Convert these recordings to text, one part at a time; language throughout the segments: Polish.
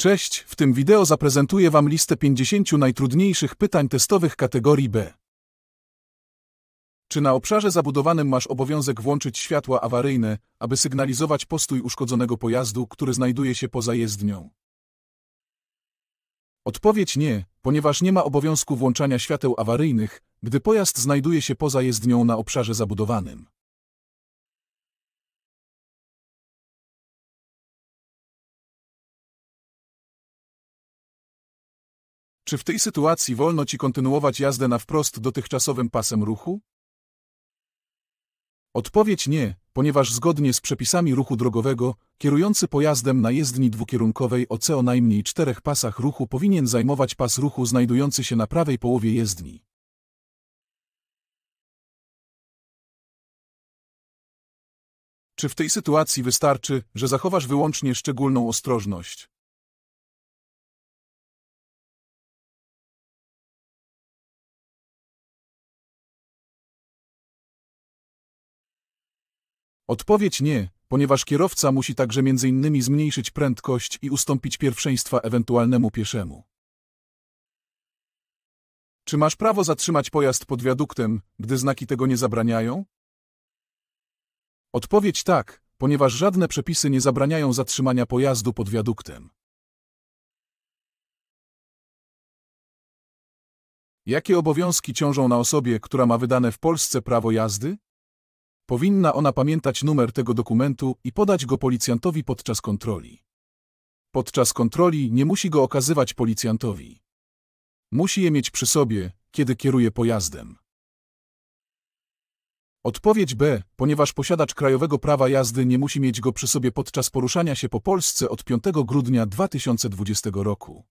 Cześć, w tym wideo zaprezentuję Wam listę 50 najtrudniejszych pytań testowych kategorii B. Czy na obszarze zabudowanym masz obowiązek włączyć światła awaryjne, aby sygnalizować postój uszkodzonego pojazdu, który znajduje się poza jezdnią? Odpowiedź nie, ponieważ nie ma obowiązku włączania świateł awaryjnych, gdy pojazd znajduje się poza jezdnią na obszarze zabudowanym. Czy w tej sytuacji wolno ci kontynuować jazdę na wprost dotychczasowym pasem ruchu? Odpowiedź nie, ponieważ zgodnie z przepisami ruchu drogowego, kierujący pojazdem na jezdni dwukierunkowej o co najmniej czterech pasach ruchu powinien zajmować pas ruchu znajdujący się na prawej połowie jezdni. Czy w tej sytuacji wystarczy, że zachowasz wyłącznie szczególną ostrożność? Odpowiedź nie, ponieważ kierowca musi także m.in. zmniejszyć prędkość i ustąpić pierwszeństwa ewentualnemu pieszemu. Czy masz prawo zatrzymać pojazd pod wiaduktem, gdy znaki tego nie zabraniają? Odpowiedź tak, ponieważ żadne przepisy nie zabraniają zatrzymania pojazdu pod wiaduktem. Jakie obowiązki ciążą na osobie, która ma wydane w Polsce prawo jazdy? Powinna ona pamiętać numer tego dokumentu i podać go policjantowi podczas kontroli. Podczas kontroli nie musi go okazywać policjantowi. Musi je mieć przy sobie, kiedy kieruje pojazdem. Odpowiedź B, ponieważ posiadacz krajowego prawa jazdy nie musi mieć go przy sobie podczas poruszania się po Polsce od 5 grudnia 2020 roku.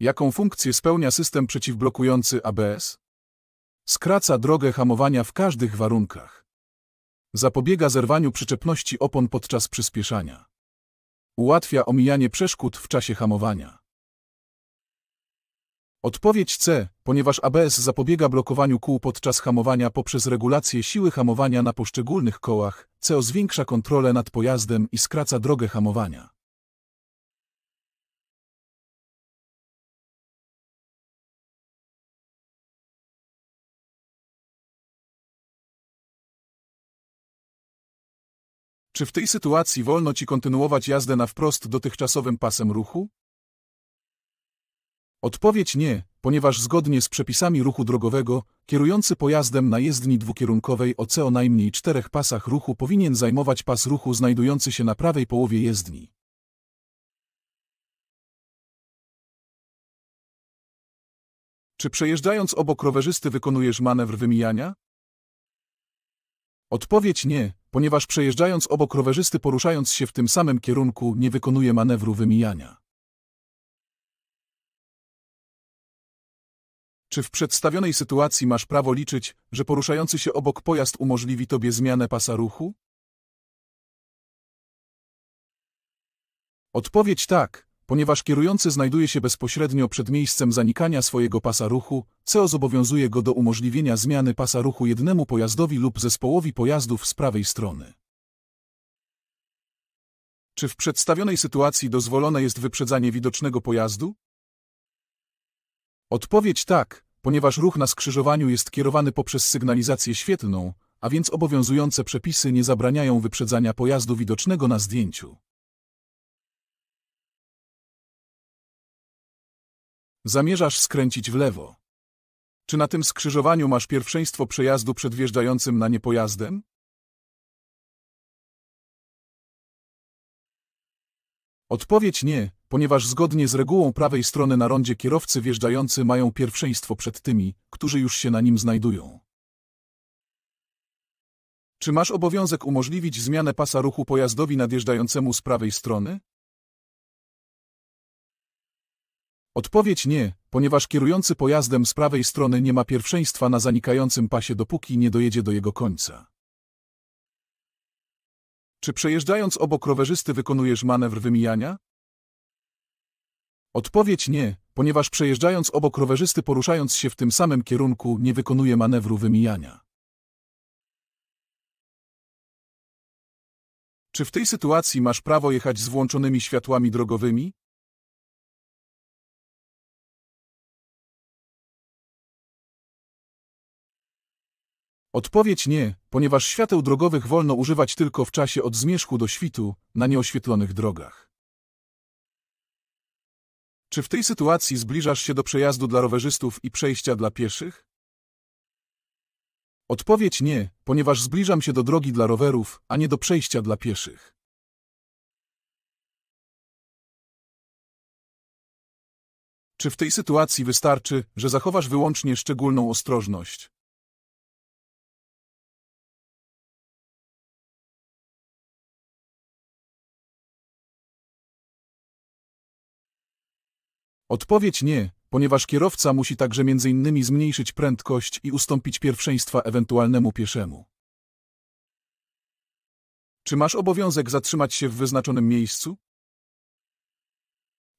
Jaką funkcję spełnia system przeciwblokujący ABS? Skraca drogę hamowania w każdych warunkach. Zapobiega zerwaniu przyczepności opon podczas przyspieszania. Ułatwia omijanie przeszkód w czasie hamowania. Odpowiedź C, ponieważ ABS zapobiega blokowaniu kół podczas hamowania poprzez regulację siły hamowania na poszczególnych kołach, CO zwiększa kontrolę nad pojazdem i skraca drogę hamowania. Czy w tej sytuacji wolno ci kontynuować jazdę na wprost dotychczasowym pasem ruchu? Odpowiedź nie, ponieważ zgodnie z przepisami ruchu drogowego, kierujący pojazdem na jezdni dwukierunkowej o co najmniej czterech pasach ruchu powinien zajmować pas ruchu znajdujący się na prawej połowie jezdni. Czy przejeżdżając obok rowerzysty wykonujesz manewr wymijania? Odpowiedź nie, ponieważ przejeżdżając obok rowerzysty poruszając się w tym samym kierunku nie wykonuje manewru wymijania. Czy w przedstawionej sytuacji masz prawo liczyć, że poruszający się obok pojazd umożliwi Tobie zmianę pasa ruchu? Odpowiedź tak, Ponieważ kierujący znajduje się bezpośrednio przed miejscem zanikania swojego pasa ruchu, CO zobowiązuje go do umożliwienia zmiany pasa ruchu jednemu pojazdowi lub zespołowi pojazdów z prawej strony. Czy w przedstawionej sytuacji dozwolone jest wyprzedzanie widocznego pojazdu? Odpowiedź tak, ponieważ ruch na skrzyżowaniu jest kierowany poprzez sygnalizację świetlną, a więc obowiązujące przepisy nie zabraniają wyprzedzania pojazdu widocznego na zdjęciu. Zamierzasz skręcić w lewo. Czy na tym skrzyżowaniu masz pierwszeństwo przejazdu przed wjeżdżającym na nie pojazdem? Odpowiedź nie, ponieważ zgodnie z regułą prawej strony na rondzie kierowcy wjeżdżający mają pierwszeństwo przed tymi, którzy już się na nim znajdują. Czy masz obowiązek umożliwić zmianę pasa ruchu pojazdowi nadjeżdżającemu z prawej strony? Odpowiedź nie, ponieważ kierujący pojazdem z prawej strony nie ma pierwszeństwa na zanikającym pasie dopóki nie dojedzie do jego końca. Czy przejeżdżając obok rowerzysty wykonujesz manewr wymijania? Odpowiedź nie, ponieważ przejeżdżając obok rowerzysty poruszając się w tym samym kierunku nie wykonuje manewru wymijania. Czy w tej sytuacji masz prawo jechać z włączonymi światłami drogowymi? Odpowiedź nie, ponieważ świateł drogowych wolno używać tylko w czasie od zmierzchu do świtu na nieoświetlonych drogach. Czy w tej sytuacji zbliżasz się do przejazdu dla rowerzystów i przejścia dla pieszych? Odpowiedź nie, ponieważ zbliżam się do drogi dla rowerów, a nie do przejścia dla pieszych. Czy w tej sytuacji wystarczy, że zachowasz wyłącznie szczególną ostrożność? Odpowiedź nie, ponieważ kierowca musi także m.in. zmniejszyć prędkość i ustąpić pierwszeństwa ewentualnemu pieszemu. Czy masz obowiązek zatrzymać się w wyznaczonym miejscu?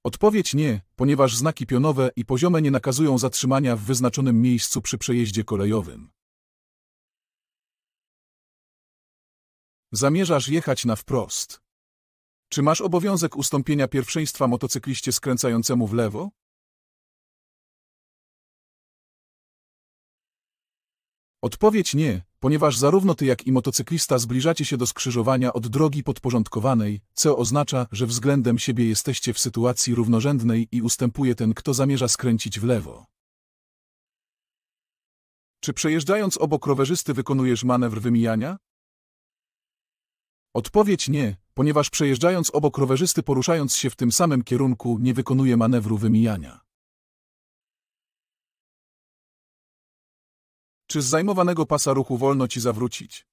Odpowiedź nie, ponieważ znaki pionowe i poziome nie nakazują zatrzymania w wyznaczonym miejscu przy przejeździe kolejowym. Zamierzasz jechać na wprost. Czy masz obowiązek ustąpienia pierwszeństwa motocykliście skręcającemu w lewo? Odpowiedź nie, ponieważ zarówno ty jak i motocyklista zbliżacie się do skrzyżowania od drogi podporządkowanej, co oznacza, że względem siebie jesteście w sytuacji równorzędnej i ustępuje ten, kto zamierza skręcić w lewo. Czy przejeżdżając obok rowerzysty wykonujesz manewr wymijania? Odpowiedź nie, ponieważ przejeżdżając obok rowerzysty poruszając się w tym samym kierunku nie wykonuje manewru wymijania. Czy z zajmowanego pasa ruchu wolno ci zawrócić?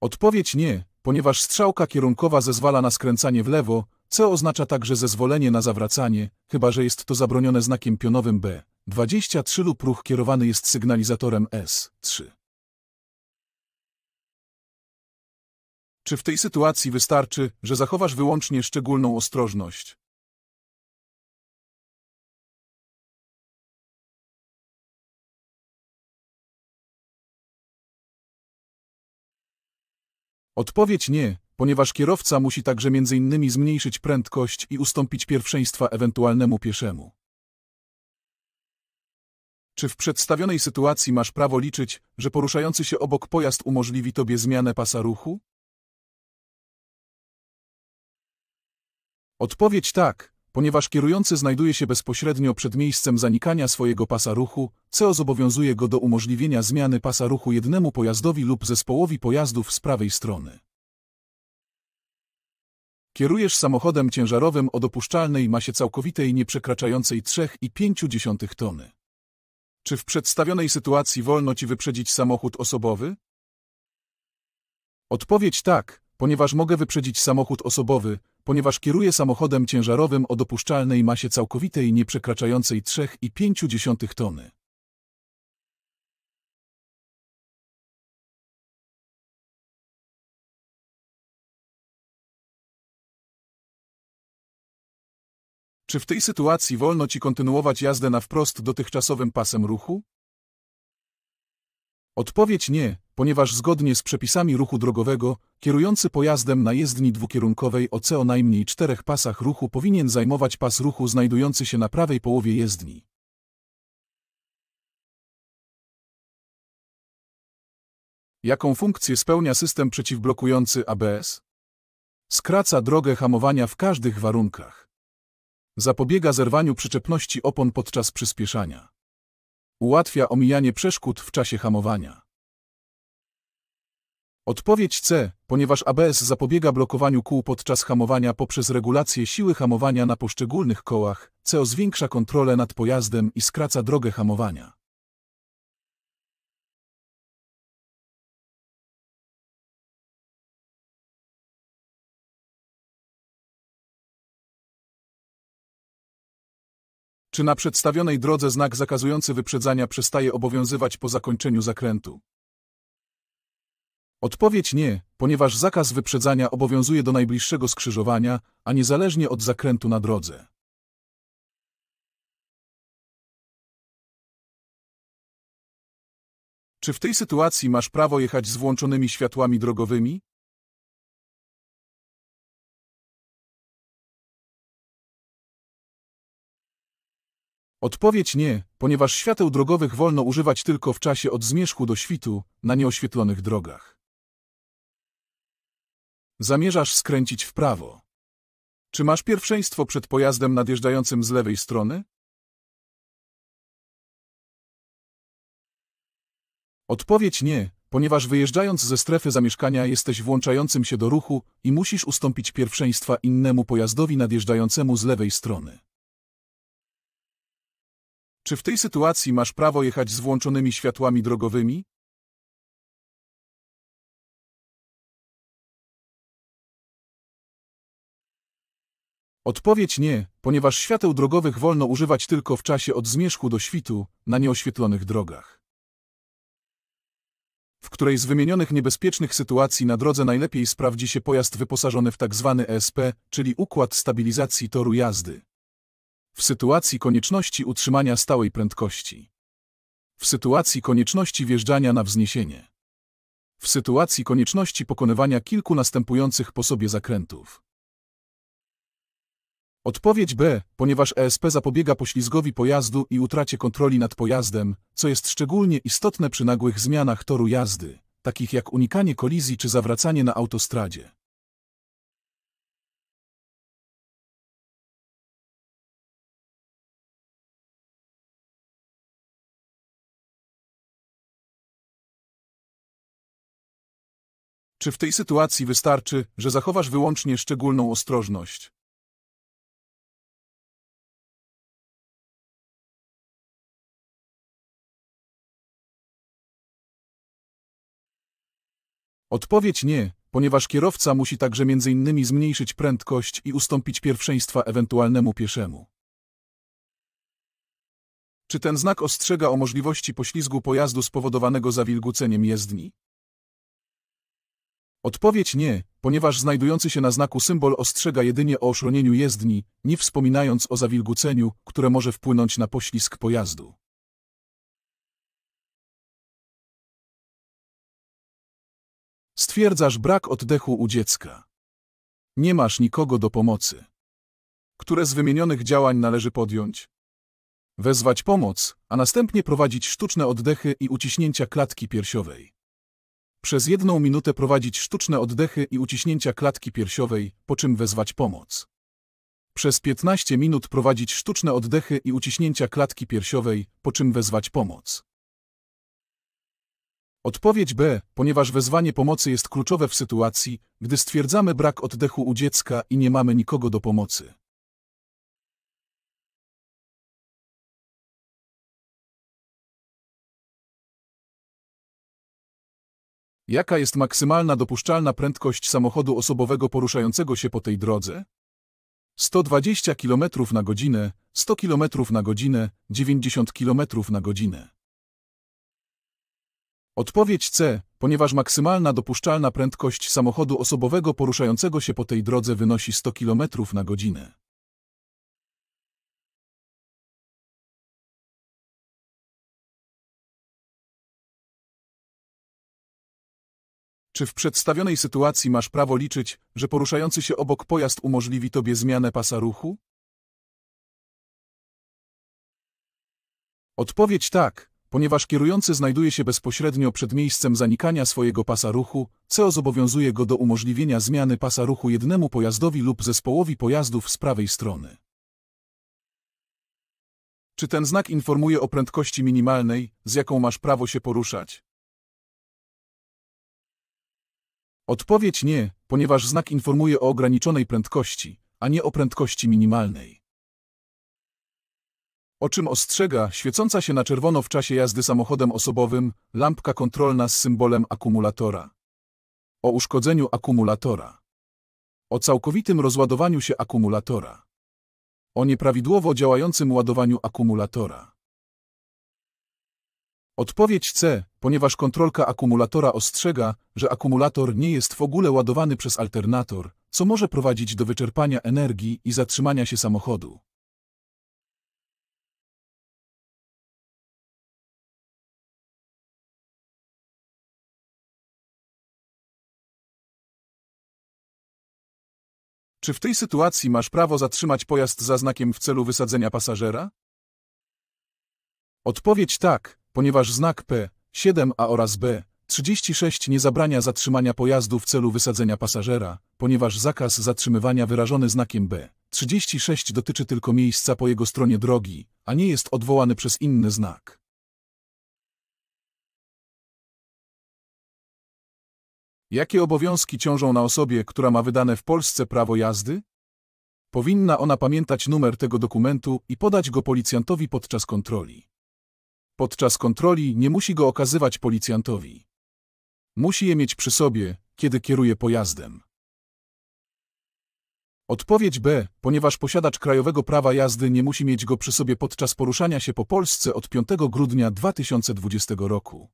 Odpowiedź nie, ponieważ strzałka kierunkowa zezwala na skręcanie w lewo, co oznacza także zezwolenie na zawracanie, chyba że jest to zabronione znakiem pionowym B23 lub ruch kierowany jest sygnalizatorem S3. Czy w tej sytuacji wystarczy, że zachowasz wyłącznie szczególną ostrożność? Odpowiedź nie, ponieważ kierowca musi także m.in. zmniejszyć prędkość i ustąpić pierwszeństwa ewentualnemu pieszemu. Czy w przedstawionej sytuacji masz prawo liczyć, że poruszający się obok pojazd umożliwi tobie zmianę pasa ruchu? Odpowiedź tak, ponieważ kierujący znajduje się bezpośrednio przed miejscem zanikania swojego pasa ruchu, CO zobowiązuje go do umożliwienia zmiany pasa ruchu jednemu pojazdowi lub zespołowi pojazdów z prawej strony. Kierujesz samochodem ciężarowym o dopuszczalnej masie całkowitej nieprzekraczającej 3,5 tony. Czy w przedstawionej sytuacji wolno Ci wyprzedzić samochód osobowy? Odpowiedź tak, ponieważ mogę wyprzedzić samochód osobowy, ponieważ kieruję samochodem ciężarowym o dopuszczalnej masie całkowitej nieprzekraczającej 3,5 tony. Czy w tej sytuacji wolno Ci kontynuować jazdę na wprost dotychczasowym pasem ruchu? Odpowiedź nie, ponieważ zgodnie z przepisami ruchu drogowego, kierujący pojazdem na jezdni dwukierunkowej o co najmniej czterech pasach ruchu powinien zajmować pas ruchu znajdujący się na prawej połowie jezdni. Jaką funkcję spełnia system przeciwblokujący ABS? Skraca drogę hamowania w każdych warunkach. Zapobiega zerwaniu przyczepności opon podczas przyspieszania. Ułatwia omijanie przeszkód w czasie hamowania. Odpowiedź C, ponieważ ABS zapobiega blokowaniu kół podczas hamowania poprzez regulację siły hamowania na poszczególnych kołach, CO zwiększa kontrolę nad pojazdem i skraca drogę hamowania. Czy na przedstawionej drodze znak zakazujący wyprzedzania przestaje obowiązywać po zakończeniu zakrętu? Odpowiedź nie, ponieważ zakaz wyprzedzania obowiązuje do najbliższego skrzyżowania, a niezależnie od zakrętu na drodze. Czy w tej sytuacji masz prawo jechać z włączonymi światłami drogowymi? Odpowiedź nie, ponieważ świateł drogowych wolno używać tylko w czasie od zmierzchu do świtu na nieoświetlonych drogach. Zamierzasz skręcić w prawo. Czy masz pierwszeństwo przed pojazdem nadjeżdżającym z lewej strony? Odpowiedź nie, ponieważ wyjeżdżając ze strefy zamieszkania jesteś włączającym się do ruchu i musisz ustąpić pierwszeństwa innemu pojazdowi nadjeżdżającemu z lewej strony. Czy w tej sytuacji masz prawo jechać z włączonymi światłami drogowymi? Odpowiedź nie, ponieważ świateł drogowych wolno używać tylko w czasie od zmierzchu do świtu na nieoświetlonych drogach. W której z wymienionych niebezpiecznych sytuacji na drodze najlepiej sprawdzi się pojazd wyposażony w tzw. Tak ESP, czyli układ stabilizacji toru jazdy w sytuacji konieczności utrzymania stałej prędkości, w sytuacji konieczności wjeżdżania na wzniesienie, w sytuacji konieczności pokonywania kilku następujących po sobie zakrętów. Odpowiedź B, ponieważ ESP zapobiega poślizgowi pojazdu i utracie kontroli nad pojazdem, co jest szczególnie istotne przy nagłych zmianach toru jazdy, takich jak unikanie kolizji czy zawracanie na autostradzie. Czy w tej sytuacji wystarczy, że zachowasz wyłącznie szczególną ostrożność? Odpowiedź nie, ponieważ kierowca musi także m.in. zmniejszyć prędkość i ustąpić pierwszeństwa ewentualnemu pieszemu. Czy ten znak ostrzega o możliwości poślizgu pojazdu spowodowanego zawilguceniem jezdni? Odpowiedź nie, ponieważ znajdujący się na znaku symbol ostrzega jedynie o oszronieniu jezdni, nie wspominając o zawilguceniu, które może wpłynąć na poślizg pojazdu. Stwierdzasz brak oddechu u dziecka. Nie masz nikogo do pomocy. Które z wymienionych działań należy podjąć? Wezwać pomoc, a następnie prowadzić sztuczne oddechy i uciśnięcia klatki piersiowej. Przez jedną minutę prowadzić sztuczne oddechy i uciśnięcia klatki piersiowej, po czym wezwać pomoc. Przez 15 minut prowadzić sztuczne oddechy i uciśnięcia klatki piersiowej, po czym wezwać pomoc. Odpowiedź B, ponieważ wezwanie pomocy jest kluczowe w sytuacji, gdy stwierdzamy brak oddechu u dziecka i nie mamy nikogo do pomocy. Jaka jest maksymalna dopuszczalna prędkość samochodu osobowego poruszającego się po tej drodze? 120 km na godzinę, 100 km na godzinę, 90 km na godzinę. Odpowiedź C, ponieważ maksymalna dopuszczalna prędkość samochodu osobowego poruszającego się po tej drodze wynosi 100 km na godzinę. Czy w przedstawionej sytuacji masz prawo liczyć, że poruszający się obok pojazd umożliwi tobie zmianę pasa ruchu? Odpowiedź tak, ponieważ kierujący znajduje się bezpośrednio przed miejscem zanikania swojego pasa ruchu, CO zobowiązuje go do umożliwienia zmiany pasa ruchu jednemu pojazdowi lub zespołowi pojazdów z prawej strony. Czy ten znak informuje o prędkości minimalnej, z jaką masz prawo się poruszać? Odpowiedź nie, ponieważ znak informuje o ograniczonej prędkości, a nie o prędkości minimalnej. O czym ostrzega świecąca się na czerwono w czasie jazdy samochodem osobowym lampka kontrolna z symbolem akumulatora. O uszkodzeniu akumulatora. O całkowitym rozładowaniu się akumulatora. O nieprawidłowo działającym ładowaniu akumulatora. Odpowiedź C, ponieważ kontrolka akumulatora ostrzega, że akumulator nie jest w ogóle ładowany przez alternator, co może prowadzić do wyczerpania energii i zatrzymania się samochodu. Czy w tej sytuacji masz prawo zatrzymać pojazd za znakiem w celu wysadzenia pasażera? Odpowiedź tak, ponieważ znak P7A oraz B36 nie zabrania zatrzymania pojazdu w celu wysadzenia pasażera, ponieważ zakaz zatrzymywania wyrażony znakiem B36 dotyczy tylko miejsca po jego stronie drogi, a nie jest odwołany przez inny znak. Jakie obowiązki ciążą na osobie, która ma wydane w Polsce prawo jazdy? Powinna ona pamiętać numer tego dokumentu i podać go policjantowi podczas kontroli. Podczas kontroli nie musi go okazywać policjantowi. Musi je mieć przy sobie, kiedy kieruje pojazdem. Odpowiedź B, ponieważ posiadacz krajowego prawa jazdy nie musi mieć go przy sobie podczas poruszania się po Polsce od 5 grudnia 2020 roku.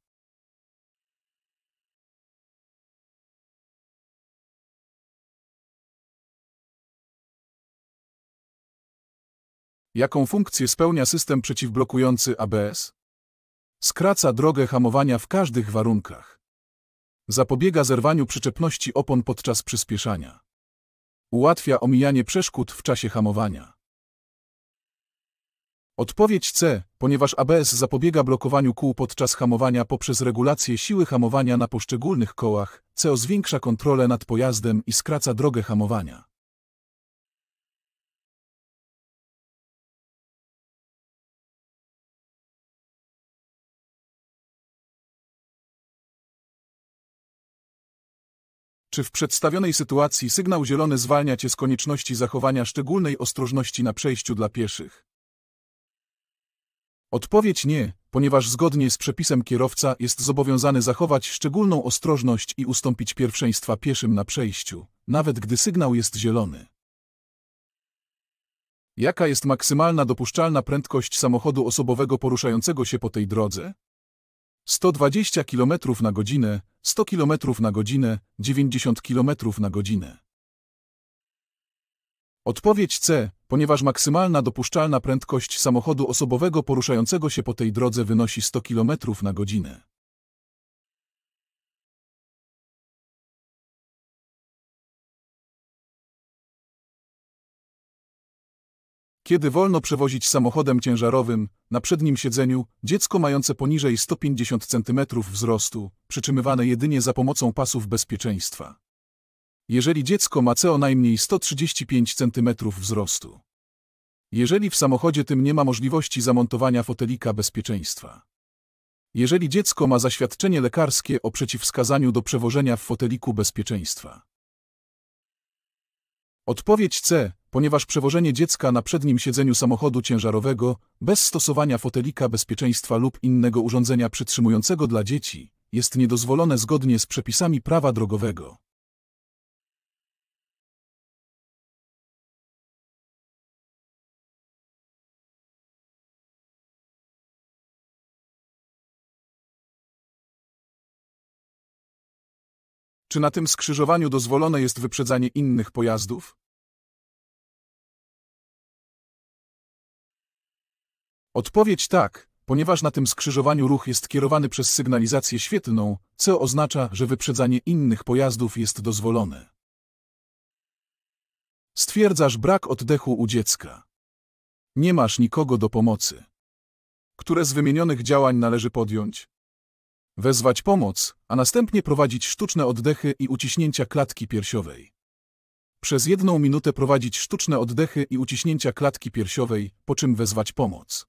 Jaką funkcję spełnia system przeciwblokujący ABS? Skraca drogę hamowania w każdych warunkach. Zapobiega zerwaniu przyczepności opon podczas przyspieszania. Ułatwia omijanie przeszkód w czasie hamowania. Odpowiedź C, ponieważ ABS zapobiega blokowaniu kół podczas hamowania poprzez regulację siły hamowania na poszczególnych kołach, CO zwiększa kontrolę nad pojazdem i skraca drogę hamowania. Czy w przedstawionej sytuacji sygnał zielony zwalnia Cię z konieczności zachowania szczególnej ostrożności na przejściu dla pieszych? Odpowiedź nie, ponieważ zgodnie z przepisem kierowca jest zobowiązany zachować szczególną ostrożność i ustąpić pierwszeństwa pieszym na przejściu, nawet gdy sygnał jest zielony. Jaka jest maksymalna dopuszczalna prędkość samochodu osobowego poruszającego się po tej drodze? 120 km na godzinę, 100 km na godzinę, 90 km na godzinę. Odpowiedź C, ponieważ maksymalna dopuszczalna prędkość samochodu osobowego poruszającego się po tej drodze wynosi 100 km na godzinę. Kiedy wolno przewozić samochodem ciężarowym, na przednim siedzeniu, dziecko mające poniżej 150 cm wzrostu, przytrzymywane jedynie za pomocą pasów bezpieczeństwa. Jeżeli dziecko ma CO najmniej 135 cm wzrostu. Jeżeli w samochodzie tym nie ma możliwości zamontowania fotelika bezpieczeństwa. Jeżeli dziecko ma zaświadczenie lekarskie o przeciwwskazaniu do przewożenia w foteliku bezpieczeństwa. Odpowiedź C ponieważ przewożenie dziecka na przednim siedzeniu samochodu ciężarowego bez stosowania fotelika bezpieczeństwa lub innego urządzenia przytrzymującego dla dzieci jest niedozwolone zgodnie z przepisami prawa drogowego. Czy na tym skrzyżowaniu dozwolone jest wyprzedzanie innych pojazdów? Odpowiedź tak, ponieważ na tym skrzyżowaniu ruch jest kierowany przez sygnalizację świetlną, co oznacza, że wyprzedzanie innych pojazdów jest dozwolone. Stwierdzasz brak oddechu u dziecka. Nie masz nikogo do pomocy. Które z wymienionych działań należy podjąć? Wezwać pomoc, a następnie prowadzić sztuczne oddechy i uciśnięcia klatki piersiowej. Przez jedną minutę prowadzić sztuczne oddechy i uciśnięcia klatki piersiowej, po czym wezwać pomoc.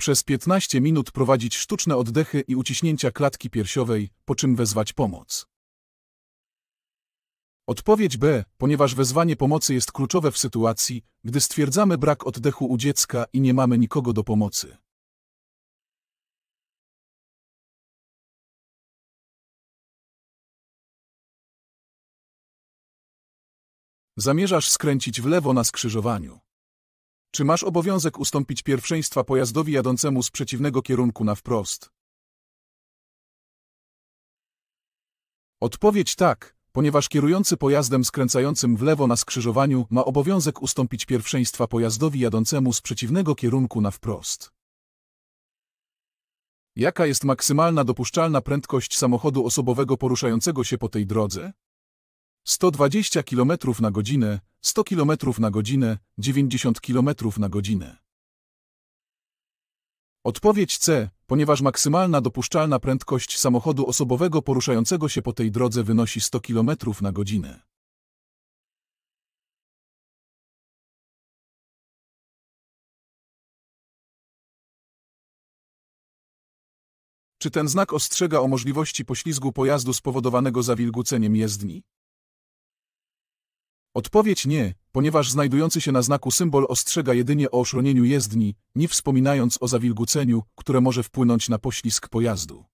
Przez 15 minut prowadzić sztuczne oddechy i uciśnięcia klatki piersiowej, po czym wezwać pomoc. Odpowiedź B, ponieważ wezwanie pomocy jest kluczowe w sytuacji, gdy stwierdzamy brak oddechu u dziecka i nie mamy nikogo do pomocy. Zamierzasz skręcić w lewo na skrzyżowaniu. Czy masz obowiązek ustąpić pierwszeństwa pojazdowi jadącemu z przeciwnego kierunku na wprost? Odpowiedź tak, ponieważ kierujący pojazdem skręcającym w lewo na skrzyżowaniu ma obowiązek ustąpić pierwszeństwa pojazdowi jadącemu z przeciwnego kierunku na wprost. Jaka jest maksymalna dopuszczalna prędkość samochodu osobowego poruszającego się po tej drodze? 120 km na godzinę, 100 km na godzinę, 90 km na godzinę. Odpowiedź C, ponieważ maksymalna dopuszczalna prędkość samochodu osobowego poruszającego się po tej drodze wynosi 100 km na godzinę. Czy ten znak ostrzega o możliwości poślizgu pojazdu spowodowanego zawilguceniem jezdni? Odpowiedź nie, ponieważ znajdujący się na znaku symbol ostrzega jedynie o oszronieniu jezdni, nie wspominając o zawilgoceniu, które może wpłynąć na poślizg pojazdu.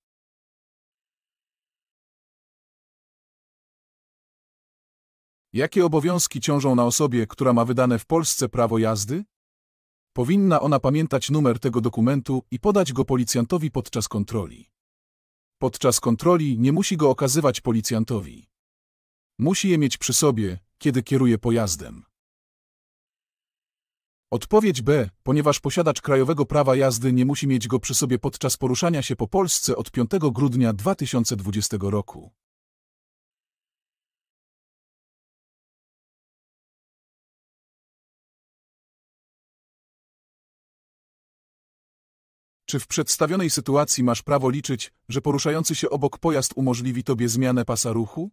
Jakie obowiązki ciążą na osobie, która ma wydane w Polsce prawo jazdy? Powinna ona pamiętać numer tego dokumentu i podać go policjantowi podczas kontroli. Podczas kontroli nie musi go okazywać policjantowi. Musi je mieć przy sobie, kiedy kieruje pojazdem. Odpowiedź B, ponieważ posiadacz krajowego prawa jazdy nie musi mieć go przy sobie podczas poruszania się po Polsce od 5 grudnia 2020 roku. Czy w przedstawionej sytuacji masz prawo liczyć, że poruszający się obok pojazd umożliwi tobie zmianę pasa ruchu?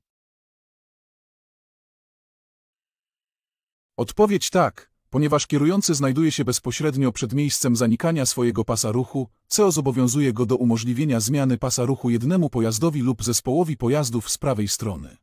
Odpowiedź tak, ponieważ kierujący znajduje się bezpośrednio przed miejscem zanikania swojego pasa ruchu, CO zobowiązuje go do umożliwienia zmiany pasa ruchu jednemu pojazdowi lub zespołowi pojazdów z prawej strony.